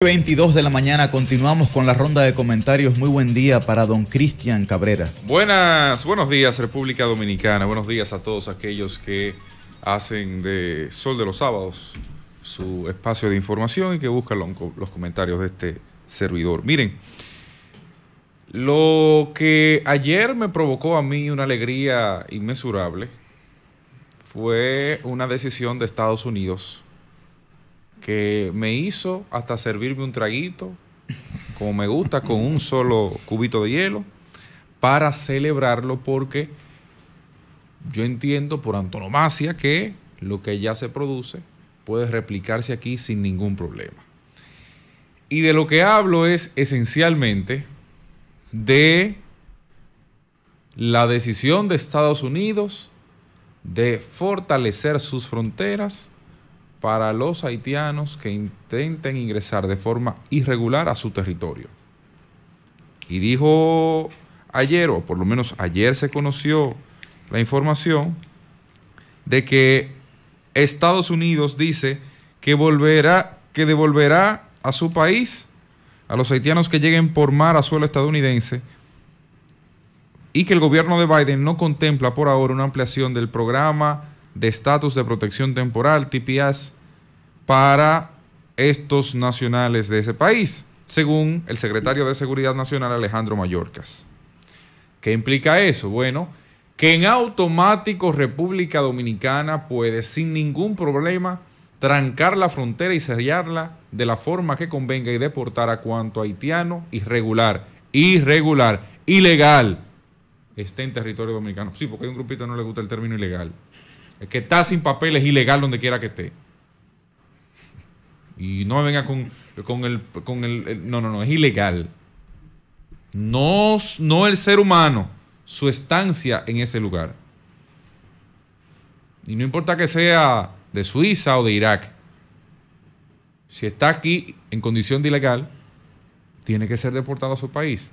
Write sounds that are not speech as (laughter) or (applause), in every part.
22 de la mañana, continuamos con la ronda de comentarios. Muy buen día para don Cristian Cabrera. Buenas, buenos días República Dominicana, buenos días a todos aquellos que hacen de Sol de los Sábados su espacio de información y que buscan los, los comentarios de este servidor. Miren, lo que ayer me provocó a mí una alegría inmesurable fue una decisión de Estados Unidos que me hizo hasta servirme un traguito, como me gusta, con un solo cubito de hielo, para celebrarlo porque yo entiendo por antonomasia que lo que ya se produce puede replicarse aquí sin ningún problema. Y de lo que hablo es esencialmente de la decisión de Estados Unidos de fortalecer sus fronteras para los haitianos que intenten ingresar de forma irregular a su territorio. Y dijo ayer, o por lo menos ayer se conoció la información, de que Estados Unidos dice que volverá, que devolverá a su país a los haitianos que lleguen por mar a suelo estadounidense y que el gobierno de Biden no contempla por ahora una ampliación del programa de estatus de protección temporal, TPS, para estos nacionales de ese país, según el secretario de Seguridad Nacional Alejandro Mayorkas. ¿Qué implica eso? Bueno, que en automático República Dominicana puede sin ningún problema trancar la frontera y sellarla de la forma que convenga y deportar a cuanto haitiano irregular, irregular, ilegal esté en territorio dominicano. Sí, porque hay un grupito que no le gusta el término ilegal. El que está sin papeles es ilegal donde quiera que esté. Y no me venga con, con, el, con el, No, no, no, es ilegal. No, no el ser humano, su estancia en ese lugar. Y no importa que sea de Suiza o de Irak. Si está aquí en condición de ilegal, tiene que ser deportado a su país.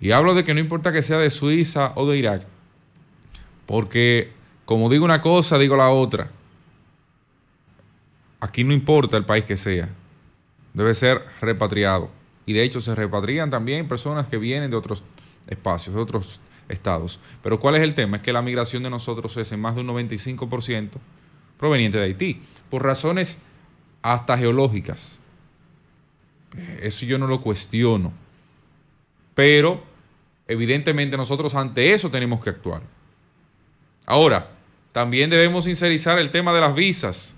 Y hablo de que no importa que sea de Suiza o de Irak, porque como digo una cosa, digo la otra. Aquí no importa el país que sea. Debe ser repatriado. Y de hecho se repatrian también personas que vienen de otros espacios, de otros estados. Pero ¿cuál es el tema? Es que la migración de nosotros es en más de un 95% proveniente de Haití, por razones hasta geológicas. Eh, eso yo no lo cuestiono. Pero evidentemente nosotros ante eso tenemos que actuar. Ahora, también debemos sincerizar el tema de las visas,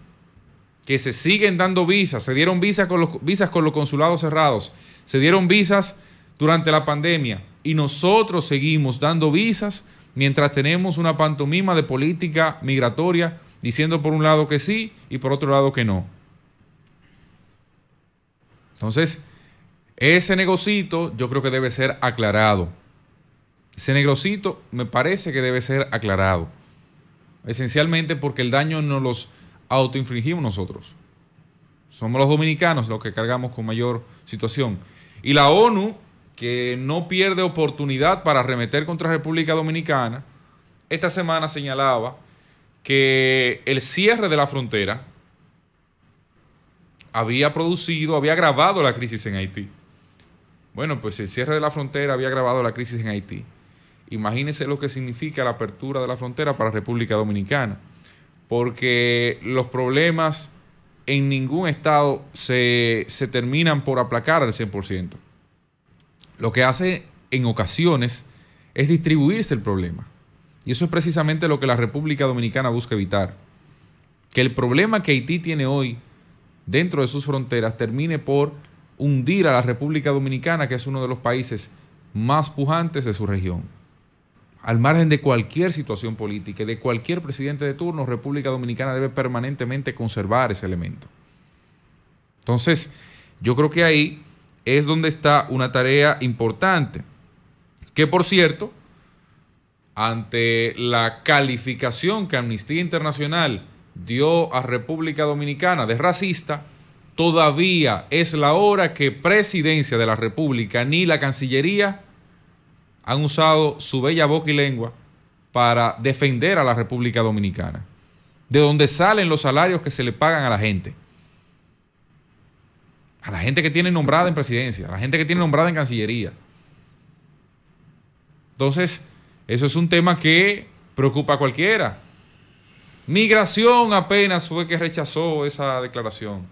que se siguen dando visas, se dieron visas con los, visas con los consulados cerrados, se dieron visas durante la pandemia y nosotros seguimos dando visas mientras tenemos una pantomima de política migratoria diciendo por un lado que sí y por otro lado que no. Entonces, ese negocito yo creo que debe ser aclarado. Ese negrocito me parece que debe ser aclarado. Esencialmente porque el daño no los autoinfligimos nosotros. Somos los dominicanos los que cargamos con mayor situación. Y la ONU, que no pierde oportunidad para arremeter contra República Dominicana, esta semana señalaba que el cierre de la frontera había producido, había agravado la crisis en Haití. Bueno, pues el cierre de la frontera había agravado la crisis en Haití. Imagínense lo que significa la apertura de la frontera para República Dominicana, porque los problemas en ningún estado se, se terminan por aplacar al 100%. Lo que hace en ocasiones es distribuirse el problema. Y eso es precisamente lo que la República Dominicana busca evitar. Que el problema que Haití tiene hoy dentro de sus fronteras termine por hundir a la República Dominicana, que es uno de los países más pujantes de su región al margen de cualquier situación política y de cualquier presidente de turno, República Dominicana debe permanentemente conservar ese elemento. Entonces, yo creo que ahí es donde está una tarea importante, que por cierto, ante la calificación que Amnistía Internacional dio a República Dominicana de racista, todavía es la hora que Presidencia de la República ni la Cancillería han usado su bella boca y lengua para defender a la República Dominicana, de donde salen los salarios que se le pagan a la gente, a la gente que tiene nombrada en presidencia, a la gente que tiene nombrada en Cancillería. Entonces, eso es un tema que preocupa a cualquiera. Migración apenas fue que rechazó esa declaración,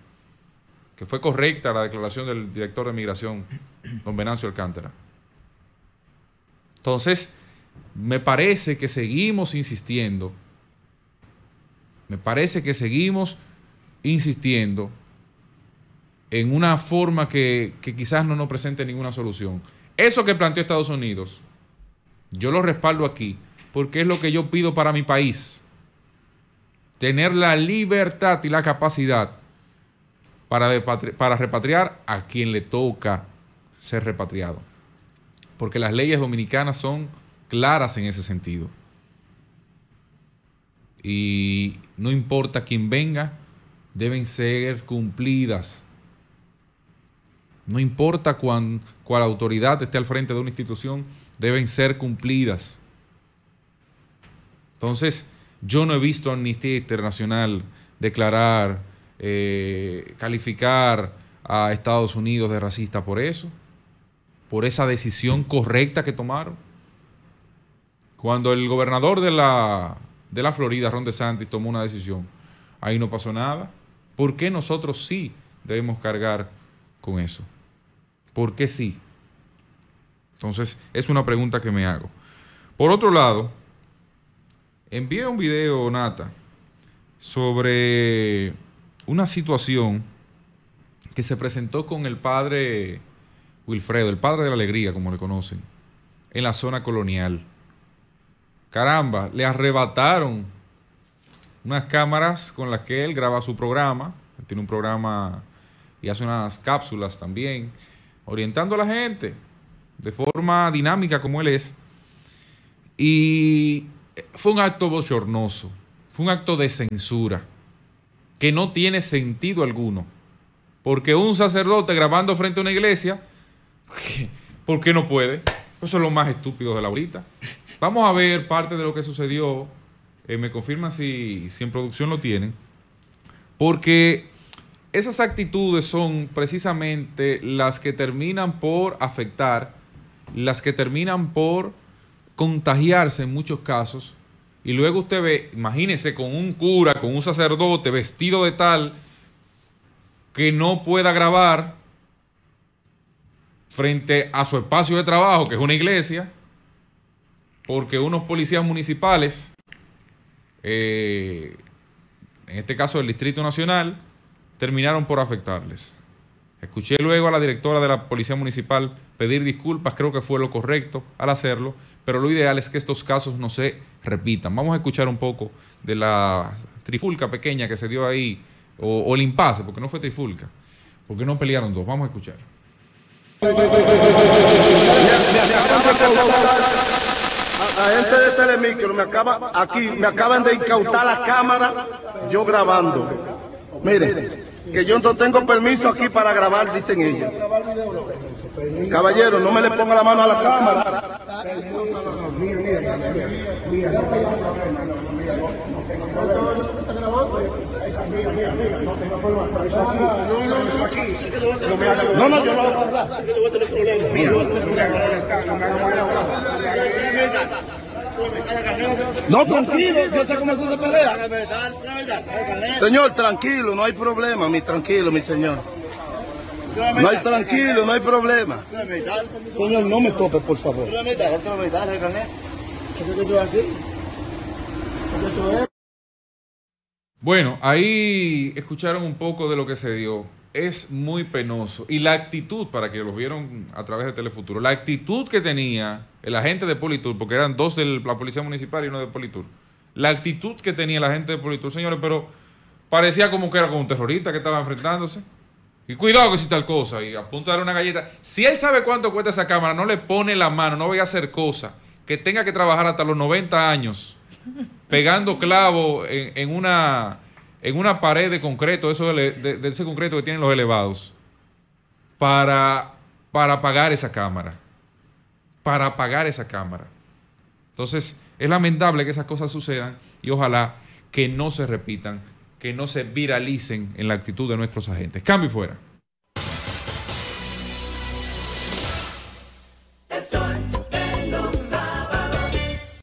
que fue correcta la declaración del director de migración, don Venancio Alcántara. Entonces, me parece que seguimos insistiendo, me parece que seguimos insistiendo en una forma que, quizás no nos presente ninguna solución. Eso que planteó Estados Unidos, yo lo respaldo aquí, porque es lo que yo pido para mi país. Tener la libertad y la capacidad para repatriar a quien le toca ser repatriado porque las leyes dominicanas son claras en ese sentido. Y no importa quién venga, deben ser cumplidas. No importa cuál autoridad esté al frente de una institución, deben ser cumplidas. Entonces, yo no he visto a Amnistía Internacional declarar, eh, calificar a Estados Unidos de racista por eso por esa decisión correcta que tomaron. Cuando el gobernador de la, Florida, Ron DeSantis, tomó una decisión, ahí no pasó nada. ¿Por qué nosotros sí debemos cargar con eso? ¿Por qué sí? Entonces, es una pregunta que me hago. Por otro lado, envié un video, Nata, sobre una situación que se presentó con el padre Wilfredo, el padre de la alegría, como le conocen, en la zona colonial. Caramba, le arrebataron unas cámaras con las que él graba su programa. Él tiene un programa y hace unas cápsulas también, orientando a la gente de forma dinámica como él es. Y fue un acto bochornoso, fue un acto de censura, que no tiene sentido alguno, porque un sacerdote grabando frente a una iglesia (laughs) ¿Por qué no puede? eso es pues lo más estúpido de la horita. Vamos a ver parte de lo que sucedió. Eh, me confirma si, si en producción lo tienen. Porque esas actitudes son precisamente las que terminan por afectar, las que terminan por contagiarse en muchos casos. Y luego usted ve, imagínese con un cura, con un sacerdote vestido de tal que no pueda grabar frente a su espacio de trabajo, que es una iglesia, porque unos policías municipales, eh, en este caso del Distrito Nacional, terminaron por afectarles. Escuché luego a la directora de la Policía Municipal pedir disculpas, creo que fue lo correcto al hacerlo, pero lo ideal es que estos casos no se repitan. Vamos a escuchar un poco de la trifulca pequeña que se dio ahí, o, o el impasse, porque no fue trifulca, porque no pelearon dos. Vamos a escuchar la gente de Telemicro me acaba, aquí me acaban de incautar la cámara, yo grabando. Mire, que yo no tengo permiso aquí para grabar, dicen ellos. Caballero, no me le ponga la mano a la cámara. No, no, no No, tranquilo, yo sé cómo se pelea. Señor, tranquilo, no hay problema, mi tranquilo, mi señor. No hay tranquilo, no hay problema. Señor, no me tope, por favor. Bueno, ahí escucharon un poco de lo que se dio. Es muy penoso. Y la actitud, para que los vieron a través de Telefuturo, la actitud que tenía el agente de Politur, porque eran dos de la Policía Municipal y uno de Politur, la actitud que tenía el agente de Politur, señores, pero parecía como que era con un terrorista que estaba enfrentándose. Y cuidado que si tal cosa, y apunta a una galleta. Si él sabe cuánto cuesta esa cámara, no le pone la mano, no voy a hacer cosa que tenga que trabajar hasta los 90 años pegando clavo en, una, en una pared de concreto, eso de, ese concreto que tienen los elevados, para, para apagar esa cámara. Para apagar esa cámara. Entonces, es lamentable que esas cosas sucedan y ojalá que no se repitan, que no se viralicen en la actitud de nuestros agentes. Cambio y fuera.